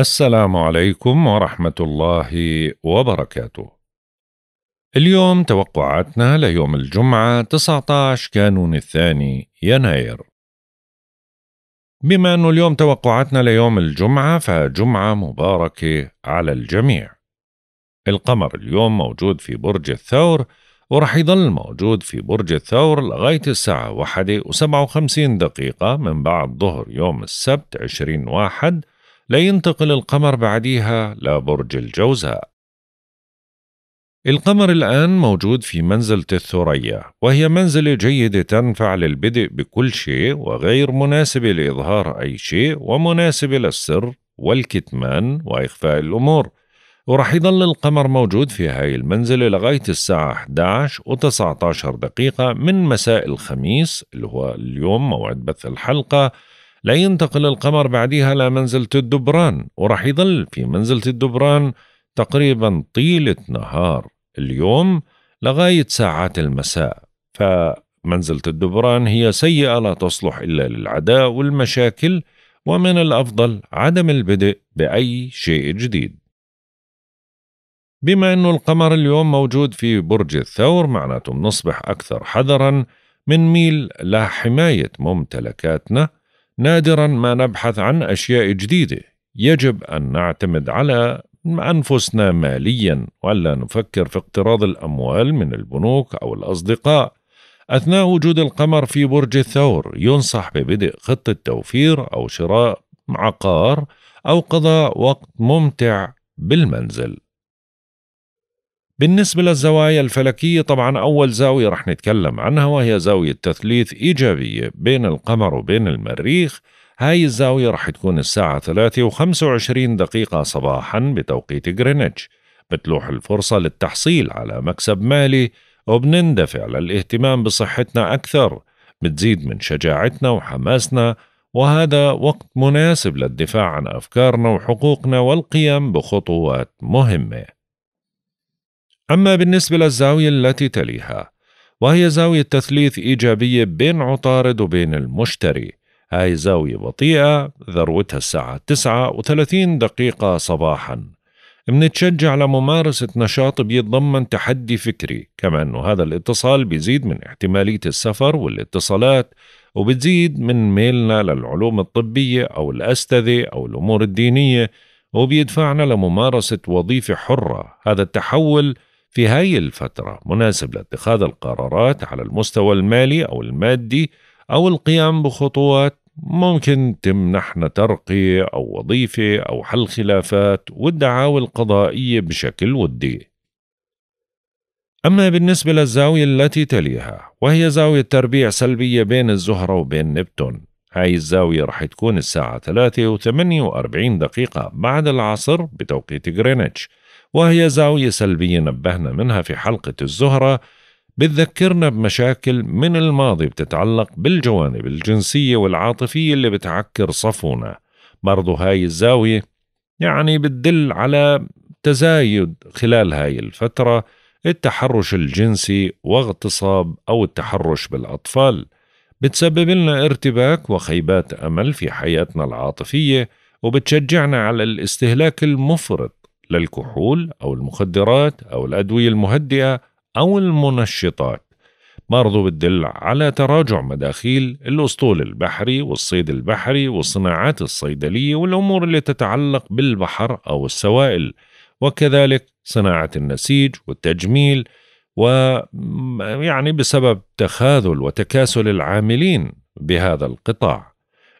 السلام عليكم ورحمة الله وبركاته. اليوم توقعاتنا ليوم الجمعة 19 كانون الثاني يناير. بما أنه اليوم توقعاتنا ليوم الجمعة فجمعة مباركة على الجميع. القمر اليوم موجود في برج الثور ورح يظل موجود في برج الثور لغاية الساعة واحدة وسبعة وخمسين دقيقة من بعد ظهر يوم السبت عشرين واحد لا ينتقل القمر بعديها لبرج الجوزاء القمر الآن موجود في منزلة الثريا وهي منزلة جيدة تنفع للبدء بكل شيء وغير مناسبة لإظهار أي شيء ومناسبة للسر والكتمان وإخفاء الأمور ورح يضل القمر موجود في هاي المنزلة لغاية الساعة 11 و 19 دقيقة من مساء الخميس اللي هو اليوم موعد بث الحلقة لا ينتقل القمر بعدها لمنزلة الدبران ورح يظل في منزلة الدبران تقريبا طيلة نهار اليوم لغاية ساعات المساء فمنزلة الدبران هي سيئة لا تصلح إلا للعداء والمشاكل ومن الأفضل عدم البدء بأي شيء جديد بما أن القمر اليوم موجود في برج الثور معناته نصبح أكثر حذرا من ميل لحماية ممتلكاتنا نادرا ما نبحث عن أشياء جديدة يجب أن نعتمد على أنفسنا ماليا ولا نفكر في اقتراض الأموال من البنوك أو الأصدقاء أثناء وجود القمر في برج الثور ينصح ببدء خطة توفير أو شراء عقار أو قضاء وقت ممتع بالمنزل بالنسبة للزوايا الفلكية طبعا أول زاوية رح نتكلم عنها وهي زاوية تثليث إيجابية بين القمر وبين المريخ هاي الزاوية رح تكون الساعة 3 و 25 دقيقة صباحا بتوقيت غرينتش بتلوح الفرصة للتحصيل على مكسب مالي وبنندفع للاهتمام بصحتنا أكثر بتزيد من شجاعتنا وحماسنا وهذا وقت مناسب للدفاع عن أفكارنا وحقوقنا والقيام بخطوات مهمة أما بالنسبة للزاوية التي تليها وهي زاوية تثليث إيجابية بين عطارد وبين المشتري هاي زاوية بطيئة ذروتها الساعة 9 و30 دقيقة صباحا منتشجع لممارسة نشاط بيتضمن تحدي فكري كما أنه هذا الاتصال بيزيد من احتمالية السفر والاتصالات وبتزيد من ميلنا للعلوم الطبية أو الأستذة أو الأمور الدينية وبيدفعنا لممارسة وظيفة حرة هذا التحول في هاي الفترة مناسب لاتخاذ القرارات على المستوى المالي أو المادي أو القيام بخطوات ممكن تمنحنا ترقية أو وظيفة أو حل خلافات والدعاوى القضائية بشكل ودي أما بالنسبة للزاوية التي تليها وهي زاوية تربيع سلبية بين الزهرة وبين نبتون هاي الزاوية رح تكون الساعة 3 و48 دقيقة بعد العصر بتوقيت غرينتش وهي زاوية سلبية نبهنا منها في حلقة الزهرة بتذكرنا بمشاكل من الماضي بتتعلق بالجوانب الجنسية والعاطفية اللي بتعكر صفونا برضو هاي الزاوية يعني بتدل على تزايد خلال هاي الفترة التحرش الجنسي واغتصاب أو التحرش بالأطفال بتسبب لنا ارتباك وخيبات أمل في حياتنا العاطفية وبتشجعنا على الاستهلاك المفرط للكحول أو المخدرات أو الأدوية المهدئة أو المنشطات برضو بتدل على تراجع مداخيل الأسطول البحري والصيد البحري والصناعات الصيدلية والأمور اللي تتعلق بالبحر أو السوائل وكذلك صناعة النسيج والتجميل ويعني بسبب تخاذل وتكاسل العاملين بهذا القطاع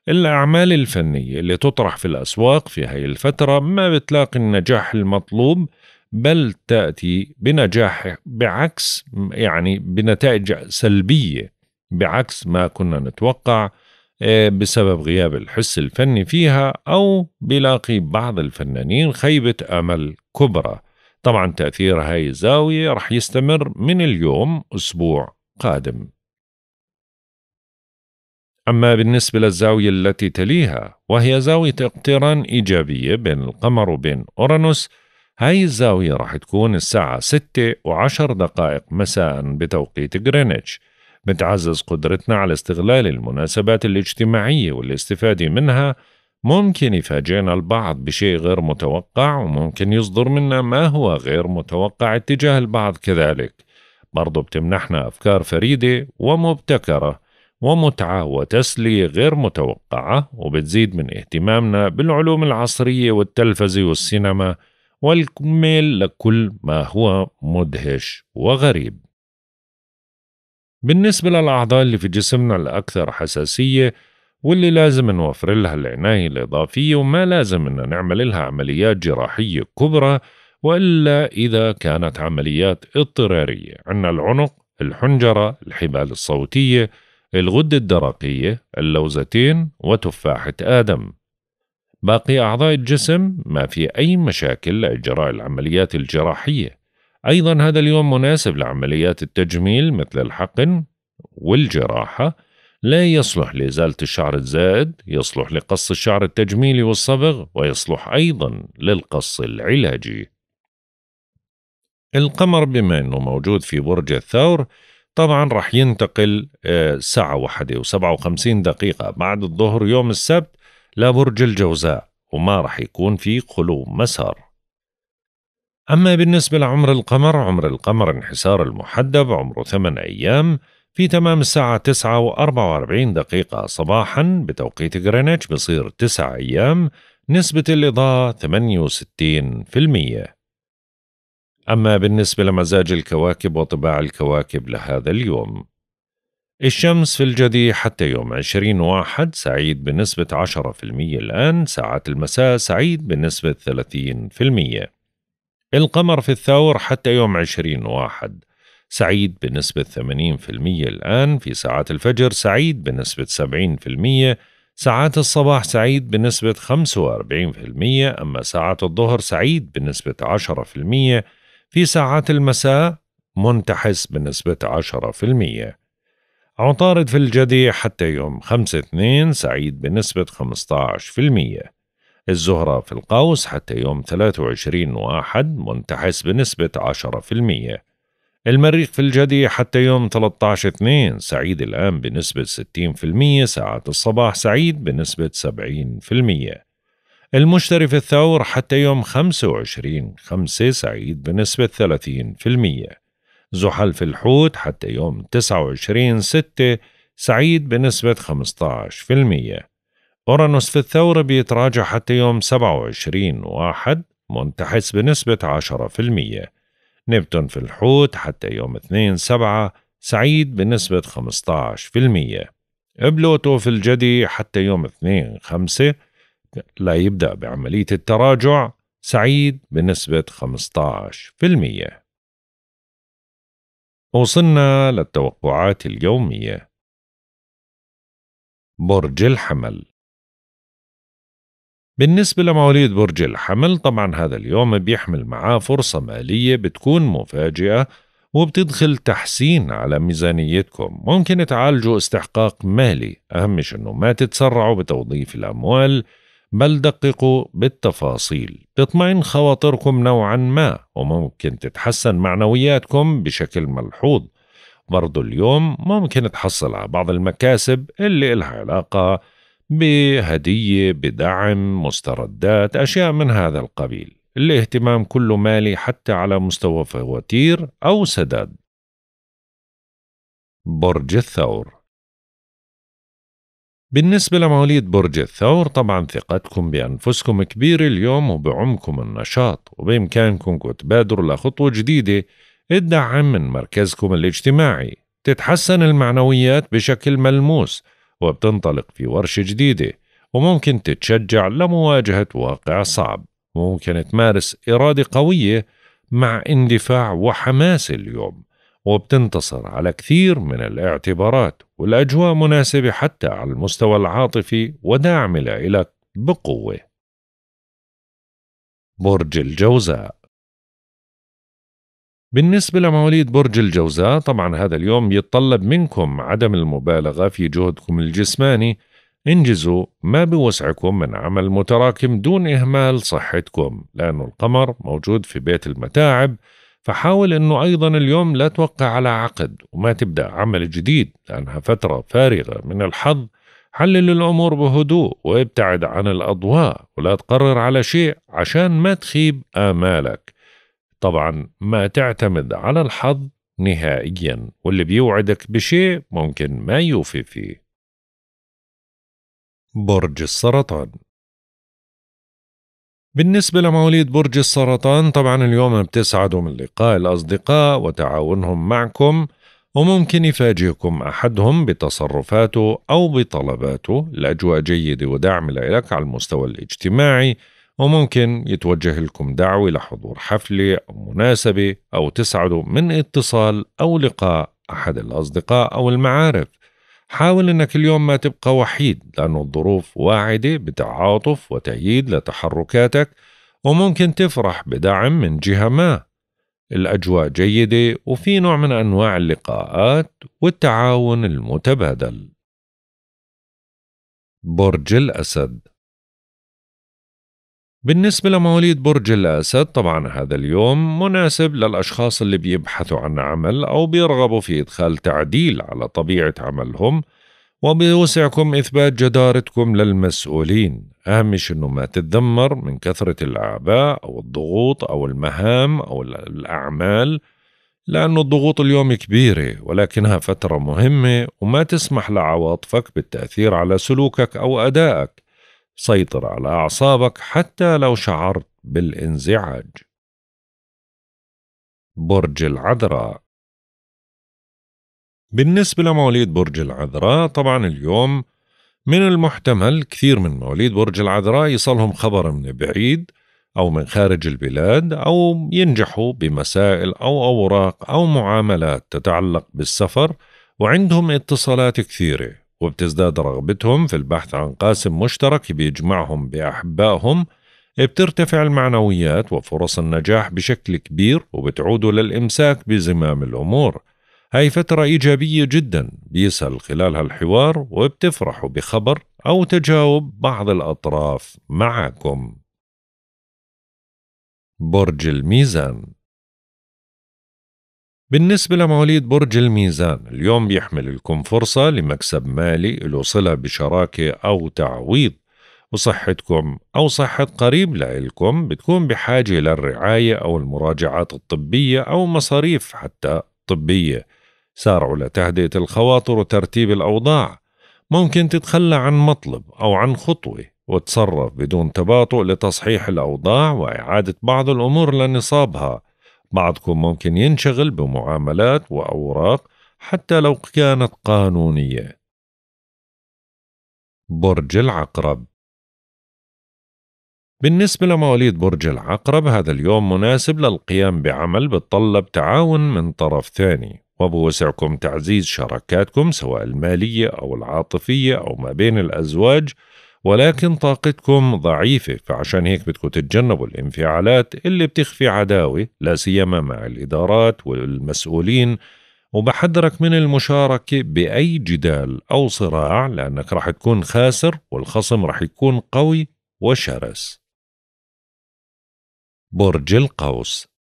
الأعمال الفنية اللي تطرح في الأسواق في هاي الفترة ما بتلاقي النجاح المطلوب بل تأتي بنجاح بعكس يعني بنتائج سلبية بعكس ما كنا نتوقع آه، بسبب غياب الحس الفني فيها أو بلاقي بعض الفنانين خيبة أمل كبرى طبعا تأثير هاي الزاوية رح يستمر من اليوم أسبوع قادم أما بالنسبة للزاوية التي تليها وهي زاوية اقتران إيجابية بين القمر وبين أورانوس هاي الزاوية راح تكون الساعة 6 وعشر دقائق مساء بتوقيت غرينتش بتعزز قدرتنا على استغلال المناسبات الاجتماعية والاستفادة منها ممكن يفاجئنا البعض بشيء غير متوقع وممكن يصدر منا ما هو غير متوقع اتجاه البعض كذلك برضو بتمنحنا أفكار فريدة ومبتكرة ومتعة وتسلية غير متوقعة وبتزيد من اهتمامنا بالعلوم العصرية والتلفزة والسينما والكميل لكل ما هو مدهش وغريب بالنسبة للأعضاء اللي في جسمنا الأكثر حساسية واللي لازم نوفر لها العناية الإضافية وما لازم إن نعمل لها عمليات جراحية كبرى وإلا إذا كانت عمليات اضطرارية عندنا العنق الحنجرة الحبال الصوتية الغدة الدرقية، اللوزتين، وتفاحة آدم. باقي أعضاء الجسم ما في أي مشاكل لإجراء العمليات الجراحية. أيضا هذا اليوم مناسب لعمليات التجميل مثل الحقن والجراحة. لا يصلح لإزالة الشعر الزائد، يصلح لقص الشعر التجميلي والصبغ، ويصلح أيضا للقص العلاجي. القمر بما أنه موجود في برج الثور طبعا راح ينتقل آه، ساعة واحدة و57 دقيقة بعد الظهر يوم السبت لبرج الجوزاء وما راح يكون في خلو مسار أما بالنسبة لعمر القمر عمر القمر انحسار المحدب عمره ثمان أيام في تمام الساعة تسعة وأربعة واربعين دقيقة صباحا بتوقيت غرينتش بصير تسعة أيام نسبة الإضاءة ثمانية وستين في المئة أما بالنسبة لمزاج الكواكب وطباع الكواكب لهذا اليوم الشمس في الجدي حتى يوم 20 واحد سعيد بنسبة 10% الآن ساعات المساء سعيد بنسبة 30% القمر في الثور حتى يوم 20 واحد سعيد بنسبة 80% الآن في ساعات الفجر سعيد بنسبة 70% ساعات الصباح سعيد بنسبة 45% أما ساعات الظهر سعيد بنسبة المية في ساعات المساء منتحس بنسبة 10% عطارد في الجدي حتى يوم 5-2 سعيد بنسبة 15% الزهرة في القوس حتى يوم 23 واحد منتحس بنسبة 10% المريخ في الجدي حتى يوم 13 2 سعيد الآن بنسبة 60% ساعات الصباح سعيد بنسبة 70% المشتري في الثور حتى يوم 25 5 سعيد بنسبة 30% زحل في الحوت حتى يوم 29 6 سعيد بنسبة 15% أورانوس في الثور بيتراجع حتى يوم 27 واحد منتحس بنسبة 10% نبتون في الحوت حتى يوم 2 7 سعيد بنسبة 15% بلوتو في الجدي حتى يوم 2 5 لا يبدأ بعملية التراجع سعيد بنسبة 15% وصلنا للتوقعات اليومية برج الحمل بالنسبة لمواليد برج الحمل طبعا هذا اليوم بيحمل معاه فرصة مالية بتكون مفاجئة وبتدخل تحسين على ميزانيتكم ممكن تعالجوا استحقاق مالي أهم شي أنه ما تتسرعوا بتوظيف الأموال بل دققوا بالتفاصيل تطمئن خواطركم نوعا ما وممكن تتحسن معنوياتكم بشكل ملحوظ برضو اليوم ممكن تحصل على بعض المكاسب اللي إلها علاقة بهدية بدعم مستردات أشياء من هذا القبيل الاهتمام كله مالي حتى على مستوى فواتير أو سداد برج الثور بالنسبة لمواليد برج الثور طبعا ثقتكم بأنفسكم كبيرة اليوم وبعمكم النشاط وبإمكانكم تبادروا لخطوة جديدة الدعم من مركزكم الاجتماعي تتحسن المعنويات بشكل ملموس وبتنطلق في ورشة جديدة وممكن تتشجع لمواجهة واقع صعب وممكن تمارس إرادة قوية مع اندفاع وحماس اليوم وبتنتصر على كثير من الاعتبارات والأجواء مناسبة حتى على المستوى العاطفي وداعم لك بقوة برج الجوزاء بالنسبة لمواليد برج الجوزاء طبعا هذا اليوم يتطلب منكم عدم المبالغة في جهدكم الجسماني انجزوا ما بوسعكم من عمل متراكم دون إهمال صحتكم لأن القمر موجود في بيت المتاعب فحاول انه ايضا اليوم لا توقع على عقد وما تبدا عمل جديد لانها فتره فارغه من الحظ حلل الامور بهدوء وابتعد عن الاضواء ولا تقرر على شيء عشان ما تخيب امالك طبعا ما تعتمد على الحظ نهائيا واللي بيوعدك بشيء ممكن ما يوفي فيه برج السرطان بالنسبة لمواليد برج السرطان طبعا اليوم بتسعدوا من لقاء الأصدقاء وتعاونهم معكم وممكن يفاجئكم أحدهم بتصرفاته أو بطلباته الأجواء جيدة ودعم لك على المستوى الاجتماعي وممكن يتوجه لكم دعوة لحضور حفلة أو مناسبة أو تسعدوا من اتصال أو لقاء أحد الأصدقاء أو المعارف حاول انك اليوم ما تبقى وحيد لان الظروف واعده بتعاطف وتأييد لتحركاتك وممكن تفرح بدعم من جهه ما الاجواء جيده وفي نوع من انواع اللقاءات والتعاون المتبادل برج الاسد بالنسبة لمواليد برج الأسد طبعا هذا اليوم مناسب للأشخاص اللي بيبحثوا عن عمل أو بيرغبوا في إدخال تعديل على طبيعة عملهم وبوسعكم إثبات جدارتكم للمسؤولين أهم شيء أنه ما تتذمر من كثرة الأعباء أو الضغوط أو المهام أو الأعمال لأن الضغوط اليوم كبيرة ولكنها فترة مهمة وما تسمح لعواطفك بالتأثير على سلوكك أو أدائك سيطر على أعصابك حتى لو شعرت بالانزعاج. برج العذراء بالنسبة لمواليد برج العذراء طبعا اليوم من المحتمل كثير من مواليد برج العذراء يصلهم خبر من بعيد أو من خارج البلاد أو ينجحوا بمسائل أو أوراق أو معاملات تتعلق بالسفر وعندهم اتصالات كثيرة وبتزداد رغبتهم في البحث عن قاسم مشترك بيجمعهم بأحبائهم بترتفع المعنويات وفرص النجاح بشكل كبير وبتعودوا للإمساك بزمام الأمور هاي فترة إيجابية جدا بيسهل خلالها الحوار وبتفرحوا بخبر أو تجاوب بعض الأطراف معكم برج الميزان بالنسبة لمواليد برج الميزان اليوم بيحمل لكم فرصة لمكسب مالي له صلة بشراكة أو تعويض وصحتكم أو صحة قريب لإلكم بتكون بحاجة للرعاية أو المراجعات الطبية أو مصاريف حتى طبية سارعوا لتهدئة الخواطر وترتيب الأوضاع ممكن تتخلى عن مطلب أو عن خطوة وتصرف بدون تباطؤ لتصحيح الأوضاع وإعادة بعض الأمور لنصابها بعضكم ممكن ينشغل بمعاملات وأوراق حتى لو كانت قانونية. برج العقرب بالنسبة لمواليد برج العقرب هذا اليوم مناسب للقيام بعمل بتطلب تعاون من طرف ثاني وبوسعكم تعزيز شراكاتكم سواء المالية أو العاطفية أو ما بين الأزواج ولكن طاقتكم ضعيفة فعشان هيك بدكم تتجنبوا الانفعالات اللي بتخفي عداوة لا سيما مع الإدارات والمسؤولين وبحذرك من المشاركة بأي جدال أو صراع لأنك راح تكون خاسر والخصم راح يكون قوي وشرس برج القوس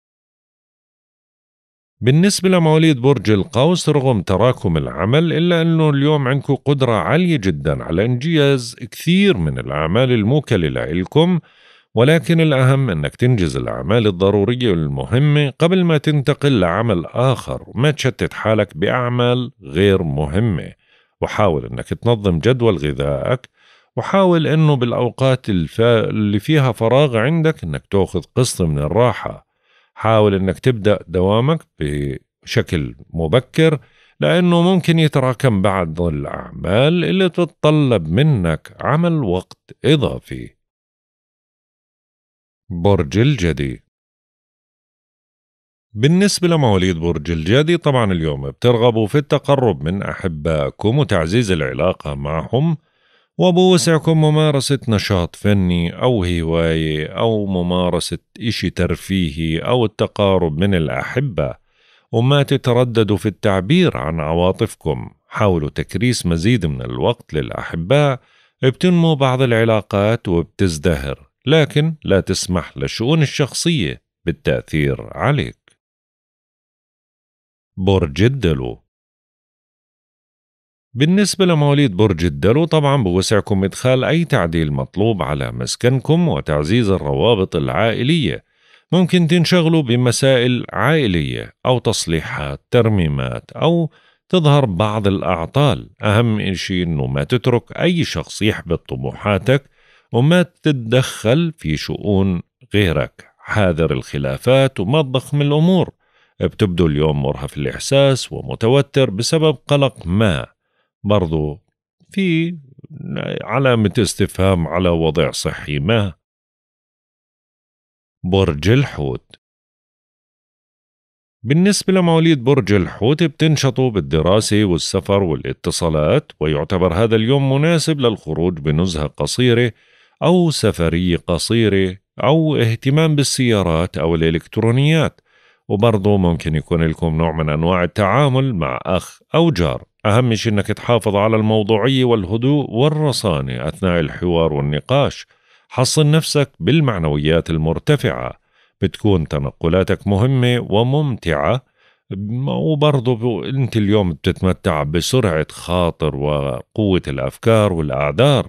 بالنسبة لمواليد برج القوس رغم تراكم العمل إلا أنه اليوم عندكم قدرة عالية جدا على إنجاز كثير من الأعمال الموكلة لكم ولكن الأهم أنك تنجز الأعمال الضرورية والمهمة قبل ما تنتقل لعمل آخر ما تشتت حالك بأعمال غير مهمة وحاول أنك تنظم جدول غذائك وحاول أنه بالأوقات اللي فيها فراغ عندك أنك تأخذ قسط من الراحة حاول انك تبدا دوامك بشكل مبكر لانه ممكن يتراكم بعض الاعمال اللي تتطلب منك عمل وقت اضافي برج الجدي بالنسبة لمواليد برج الجدي طبعا اليوم بترغبوا في التقرب من أحبائكم وتعزيز العلاقة معهم وبوسعكم ممارسة نشاط فني أو هواية أو ممارسة إشي ترفيهي أو التقارب من الأحبة وما تترددوا في التعبير عن عواطفكم حاولوا تكريس مزيد من الوقت للأحباء بتنمو بعض العلاقات وبتزدهر لكن لا تسمح للشؤون الشخصية بالتأثير عليك برج الدلو بالنسبة لمواليد برج الدلو طبعا بوسعكم إدخال أي تعديل مطلوب على مسكنكم وتعزيز الروابط العائلية ممكن تنشغلوا بمسائل عائلية أو تصليحات ترميمات أو تظهر بعض الأعطال أهم شيء أنه ما تترك أي شخص يحبط طموحاتك وما تتدخل في شؤون غيرك حاذر الخلافات وما تضخم الأمور بتبدو اليوم مرهف الإحساس ومتوتر بسبب قلق ما برضو في علامة استفهام على وضع صحي ما برج الحوت بالنسبة لمواليد برج الحوت بتنشطوا بالدراسة والسفر والاتصالات ويعتبر هذا اليوم مناسب للخروج بنزهة قصيرة أو سفرية قصيرة أو اهتمام بالسيارات أو الإلكترونيات وبرضه ممكن يكون لكم نوع من أنواع التعامل مع أخ أو جار أهم شيء أنك تحافظ على الموضوعية والهدوء والرصانة أثناء الحوار والنقاش حصن نفسك بالمعنويات المرتفعة بتكون تنقلاتك مهمة وممتعة وبرضه أنت اليوم بتتمتع بسرعة خاطر وقوة الأفكار والأعذار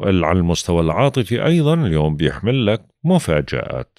على المستوى العاطفي أيضا اليوم بيحمل لك مفاجآت